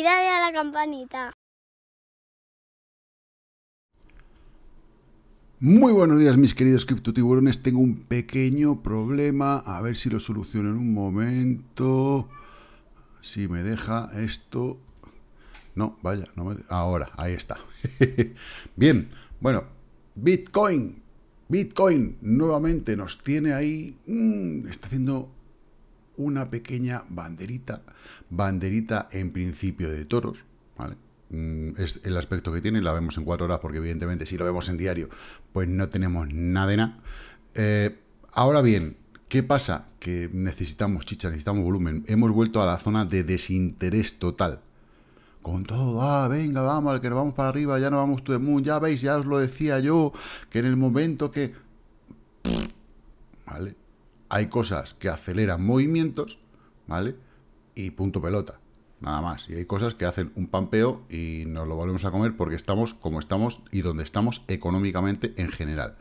y a la campanita. Muy buenos días mis queridos criptotiburones, tengo un pequeño problema, a ver si lo soluciono en un momento, si me deja esto, no, vaya, no me... ahora, ahí está. Bien, bueno, Bitcoin, Bitcoin nuevamente nos tiene ahí, mm, está haciendo una pequeña banderita, banderita en principio de toros, ¿vale? Mm, es el aspecto que tiene, la vemos en cuatro horas porque evidentemente si lo vemos en diario, pues no tenemos nada de nada. Eh, ahora bien, ¿Qué pasa? Que necesitamos chicha, necesitamos volumen. Hemos vuelto a la zona de desinterés total. Con todo, ah, venga, vamos, al que nos vamos para arriba, ya no vamos todo el moon, ya veis, ya os lo decía yo, que en el momento que... ¿Vale? hay cosas que aceleran movimientos, ¿vale? Y punto pelota, nada más. Y hay cosas que hacen un pampeo y nos lo volvemos a comer porque estamos como estamos y donde estamos económicamente en general.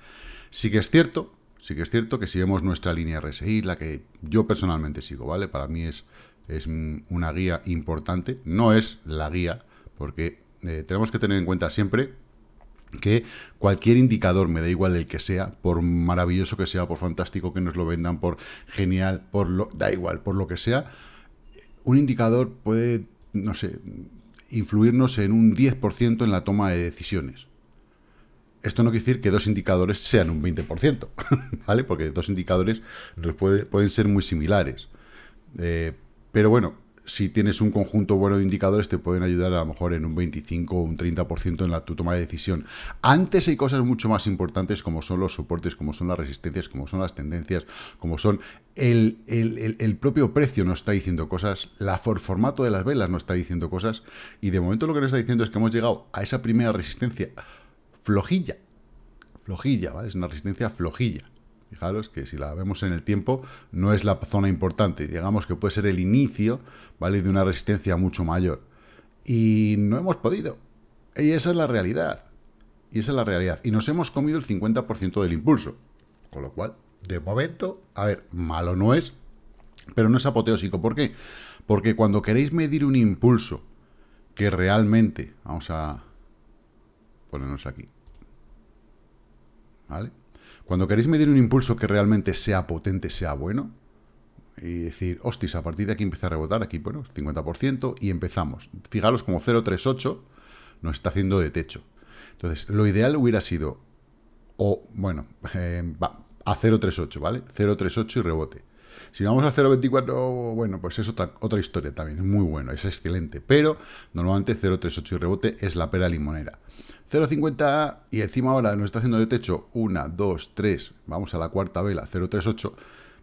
Sí que es cierto, sí que es cierto que si vemos nuestra línea RSI, la que yo personalmente sigo, ¿vale? Para mí es, es una guía importante, no es la guía, porque eh, tenemos que tener en cuenta siempre que cualquier indicador, me da igual el que sea, por maravilloso que sea, por fantástico que nos lo vendan, por genial, por lo, da igual, por lo que sea, un indicador puede, no sé, influirnos en un 10% en la toma de decisiones. Esto no quiere decir que dos indicadores sean un 20%, ¿vale? Porque dos indicadores pueden ser muy similares. Eh, pero bueno, si tienes un conjunto bueno de indicadores, te pueden ayudar a lo mejor en un 25 o un 30% en la, tu toma de decisión. Antes hay cosas mucho más importantes como son los soportes, como son las resistencias, como son las tendencias, como son el, propio precio no está diciendo cosas, la for formato de las velas no está diciendo cosas, y de momento lo que nos está diciendo es que hemos llegado a esa primera resistencia flojilla, flojilla, ¿vale? Es una resistencia flojilla Fijaros que si la vemos en el tiempo, no es la zona importante. Digamos que puede ser el inicio, ¿vale? De una resistencia mucho mayor. Y no hemos podido. Y esa es la realidad. Y esa es la realidad. Y nos hemos comido el 50% del impulso. Con lo cual, de momento, a ver, malo no es, pero no es apoteósico. ¿Por qué? Porque cuando queréis medir un impulso que realmente... Vamos a ponernos aquí. ¿Vale? Cuando queréis medir un impulso que realmente sea potente, sea bueno, y decir, hostis, a partir de aquí empieza a rebotar, aquí, bueno, 50%, y empezamos. Fijaros como 0,38 nos está haciendo de techo. Entonces, lo ideal hubiera sido, o, bueno, eh, va, a 0,38, ¿vale? 0,38 y rebote. Si vamos a 0,24, bueno, pues es otra, otra historia también, es muy bueno, es excelente, pero normalmente 0,38 y rebote es la pera limonera. 0,50 y encima ahora nos está haciendo de techo 1, 2, 3, vamos a la cuarta vela, 0,38,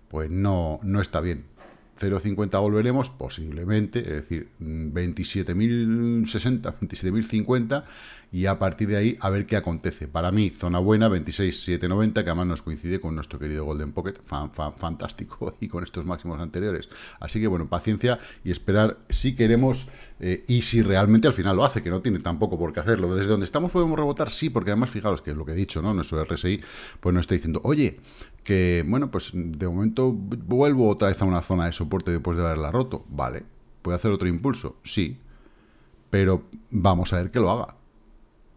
pues no, no está bien. 0,50 volveremos, posiblemente, es decir, 27.060, 27.050, y a partir de ahí a ver qué acontece. Para mí, zona buena, 26.790, que además nos coincide con nuestro querido Golden Pocket, fantástico, y con estos máximos anteriores. Así que, bueno, paciencia y esperar si queremos eh, y si realmente al final lo hace, que no tiene tampoco por qué hacerlo. Desde donde estamos podemos rebotar, sí, porque además, fijaros que es lo que he dicho, ¿no? Nuestro RSI, pues nos está diciendo, oye, que, bueno, pues de momento vuelvo otra vez a una zona de eso soporte después de haberla roto. Vale. ¿Puede hacer otro impulso? Sí. Pero vamos a ver que lo haga.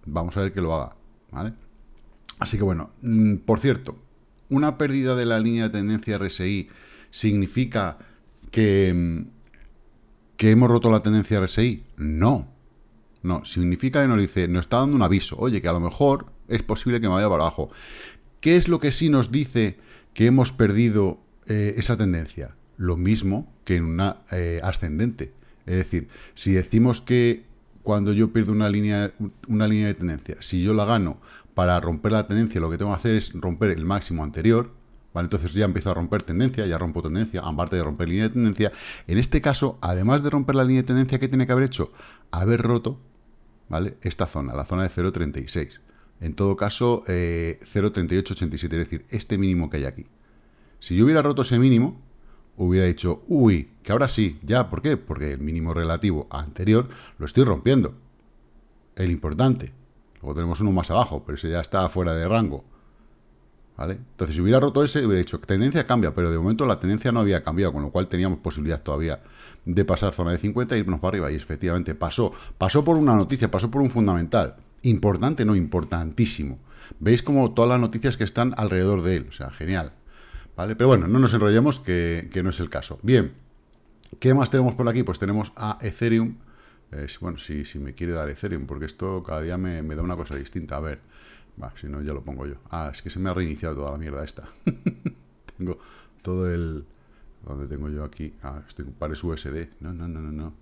Vamos a ver que lo haga. ¿Vale? Así que bueno, mm, por cierto, una pérdida de la línea de tendencia RSI significa que, mm, que hemos roto la tendencia RSI. No. No, significa que nos dice, nos está dando un aviso. Oye, que a lo mejor es posible que me vaya para abajo. ¿Qué es lo que sí nos dice que hemos perdido eh, esa tendencia? lo mismo que en una eh, ascendente. Es decir, si decimos que cuando yo pierdo una línea, una línea de tendencia, si yo la gano para romper la tendencia, lo que tengo que hacer es romper el máximo anterior, ¿vale? Entonces ya empiezo a romper tendencia, ya rompo tendencia, aparte de romper línea de tendencia. En este caso, además de romper la línea de tendencia, ¿qué tiene que haber hecho? Haber roto, ¿vale? Esta zona, la zona de 0.36. En todo caso, 0.3887, eh, es decir, este mínimo que hay aquí. Si yo hubiera roto ese mínimo, hubiera dicho, uy, que ahora sí, ya, ¿por qué? Porque el mínimo relativo anterior lo estoy rompiendo. El importante. Luego tenemos uno más abajo, pero ese ya está fuera de rango. ¿Vale? Entonces, si hubiera roto ese, hubiera dicho, tendencia cambia, pero de momento la tendencia no había cambiado, con lo cual teníamos posibilidad todavía de pasar zona de 50 e irnos para arriba. Y efectivamente pasó. Pasó por una noticia, pasó por un fundamental. Importante, no, importantísimo. Veis como todas las noticias que están alrededor de él. O sea, genial. ¿vale? Pero bueno, no nos enrollemos, que, que no es el caso. Bien, ¿qué más tenemos por aquí? Pues tenemos a Ethereum. Eh, bueno, si, si, me quiere dar Ethereum, porque esto cada día me, da una cosa distinta. A ver, va, si no, ya lo pongo yo. Ah, es que se me ha reiniciado toda la mierda esta. tengo todo el... ¿Dónde tengo yo aquí? Ah, estoy pares USD. No, no, no, no, no.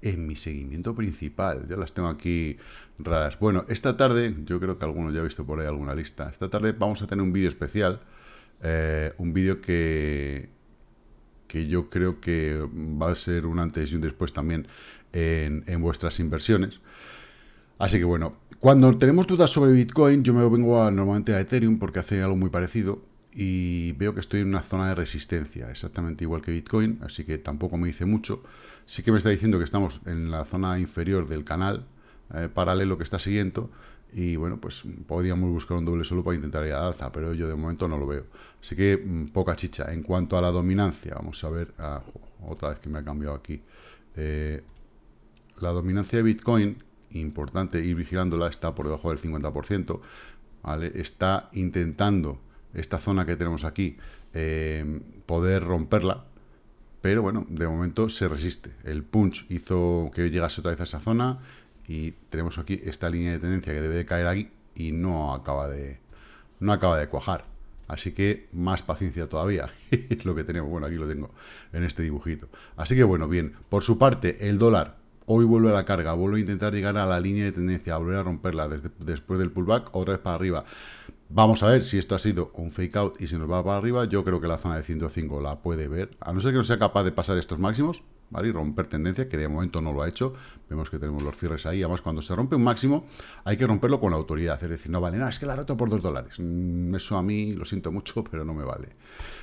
En mi seguimiento principal. Yo las tengo aquí raras. Bueno, esta tarde, yo creo que algunos ya ha visto por ahí alguna lista. Esta tarde vamos a tener un vídeo especial eh, un vídeo que, que yo creo que va a ser un antes y un después también en, vuestras inversiones. Así que bueno, cuando tenemos dudas sobre Bitcoin, yo me vengo normalmente a Ethereum porque hace algo muy parecido y veo que estoy en una zona de resistencia, exactamente igual que Bitcoin, así que tampoco me dice mucho. Sí que me está diciendo que estamos en la zona inferior del canal eh, paralelo que está siguiendo y bueno, pues podríamos buscar un doble solo para intentar ir al alza, pero yo de momento no lo veo. Así que mm, poca chicha. En cuanto a la dominancia, vamos a ver, ah, otra vez que me ha cambiado aquí. Eh, la dominancia de Bitcoin, importante ir vigilándola, está por debajo del 50%. ¿vale? Está intentando esta zona que tenemos aquí eh, poder romperla, pero bueno, de momento se resiste. El punch hizo que llegase otra vez a esa zona, y tenemos aquí esta línea de tendencia que debe de caer aquí y no acaba de, no acaba de cuajar. Así que más paciencia todavía, es lo que tenemos. Bueno, aquí lo tengo en este dibujito. Así que bueno, bien. Por su parte, el dólar hoy vuelve a la carga, vuelve a intentar llegar a la línea de tendencia, volver a romperla después del pullback, otra vez para arriba. Vamos a ver si esto ha sido un fake out y si nos va para arriba. Yo creo que la zona de 105 la puede ver, a no ser que no sea capaz de pasar estos máximos, y romper tendencia, que de momento no lo ha hecho. Vemos que tenemos los cierres ahí. Además, cuando se rompe un máximo, hay que romperlo con la autoridad. Es decir, no vale, nada, es que la rota por dos dólares. Mm, eso a mí lo siento mucho, pero no me vale.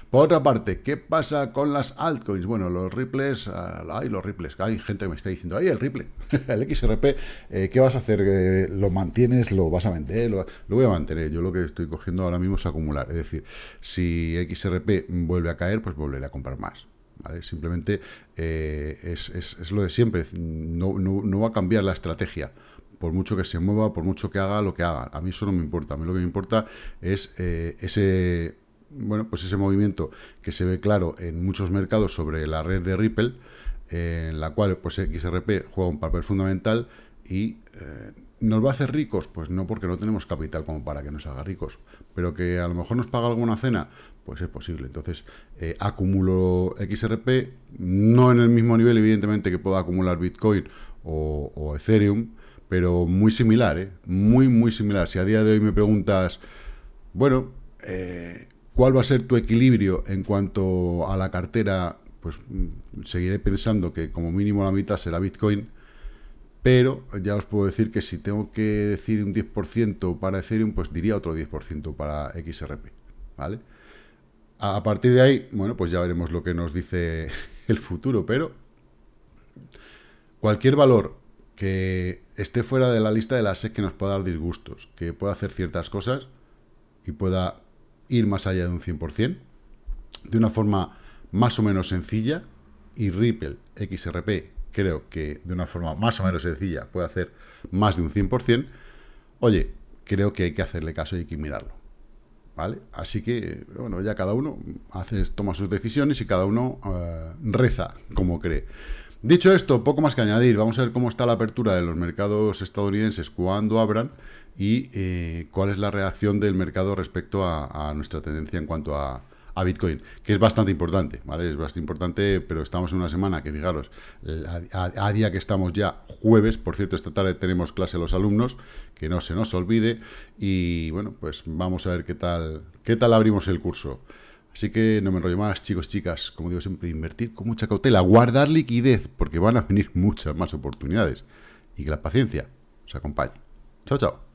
Por otra parte, ¿qué pasa con las altcoins? Bueno, los ripples. Ah, hay los ripples hay gente que me está diciendo, ay, el ripple, el XRP, eh, ¿qué vas a hacer? Eh, ¿Lo mantienes? ¿Lo vas a vender? lo voy a mantener. Yo lo que estoy cogiendo ahora mismo es acumular. Es decir, si XRP vuelve a caer, pues volveré a comprar más. Simplemente eh, es, lo de siempre, no, va a cambiar la estrategia por mucho que se mueva, por mucho que haga lo que haga. A mí eso no me importa. A mí lo que me importa es eh, ese, bueno, pues ese movimiento que se ve claro en muchos mercados sobre la red de Ripple, eh, en la cual pues XRP juega un papel fundamental y ¿Nos va a hacer ricos? Pues no, porque no tenemos capital como para que nos haga ricos. Pero que a lo mejor nos paga alguna cena, pues es posible. Entonces, eh, acumulo XRP, no en el mismo nivel, evidentemente, que pueda acumular Bitcoin o, Ethereum, pero muy similar, ¿eh? Muy, muy similar. Si a día de hoy me preguntas, bueno, eh, ¿cuál va a ser tu equilibrio en cuanto a la cartera? Pues mm, seguiré pensando que como mínimo la mitad será Bitcoin pero ya os puedo decir que si tengo que decir un 10% para Ethereum, pues diría otro 10% para XRP, ¿vale? A partir de ahí, bueno, pues ya veremos lo que nos dice el futuro, pero cualquier valor que esté fuera de la lista de las SEC que nos pueda dar disgustos, que pueda hacer ciertas cosas y pueda ir más allá de un 100%, de una forma más o menos sencilla, y Ripple, XRP creo que de una forma más o menos sencilla puede hacer más de un 100%, oye, creo que hay que hacerle caso y hay que mirarlo. ¿Vale? Así que, bueno, ya cada uno hace, toma sus decisiones y cada uno eh, reza como cree. Dicho esto, poco más que añadir. Vamos a ver cómo está la apertura de los mercados estadounidenses cuando abran y eh, cuál es la reacción del mercado respecto a nuestra tendencia en cuanto a, a Bitcoin, que es bastante importante, ¿vale? Es bastante importante, pero estamos en una semana que, fijaros, eh, a, día que estamos ya jueves, por cierto, esta tarde tenemos clase a los alumnos, que no se nos olvide, y bueno, pues vamos a ver qué tal, qué tal abrimos el curso. Así que no me enrollo más, chicos, chicas. Como digo siempre, invertir con mucha cautela, guardar liquidez, porque van a venir muchas más oportunidades. Y que la paciencia os acompañe. Chao, chao.